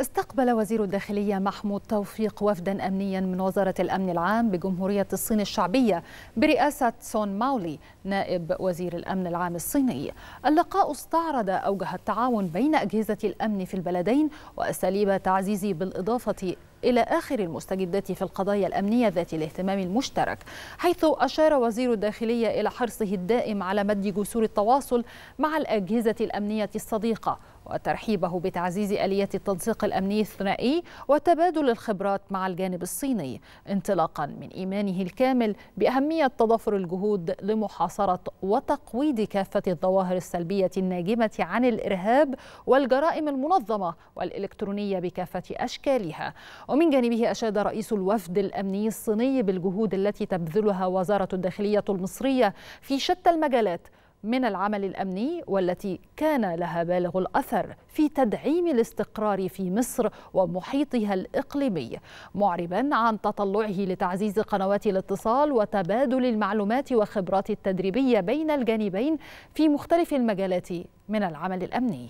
استقبل وزير الداخلية محمود توفيق وفدا أمنيا من وزارة الأمن العام بجمهورية الصين الشعبية برئاسة سون ماولي نائب وزير الأمن العام الصيني اللقاء استعرض أوجه التعاون بين أجهزة الأمن في البلدين وأساليب تعزيز بالإضافة إلى آخر المستجدات في القضايا الأمنية ذات الاهتمام المشترك حيث أشار وزير الداخلية إلى حرصه الدائم على مد جسور التواصل مع الأجهزة الأمنية الصديقة وترحيبه بتعزيز آلية التنسيق الأمني الثنائي وتبادل الخبرات مع الجانب الصيني انطلاقا من إيمانه الكامل بأهمية تضافر الجهود لمحاصرة وتقويض كافة الظواهر السلبية الناجمة عن الإرهاب والجرائم المنظمة والإلكترونية بكافة أشكالها ومن جانبه أشاد رئيس الوفد الأمني الصيني بالجهود التي تبذلها وزارة الداخلية المصرية في شتى المجالات من العمل الامني والتي كان لها بالغ الاثر في تدعيم الاستقرار في مصر ومحيطها الاقليمي معربا عن تطلعه لتعزيز قنوات الاتصال وتبادل المعلومات والخبرات التدريبيه بين الجانبين في مختلف المجالات من العمل الامني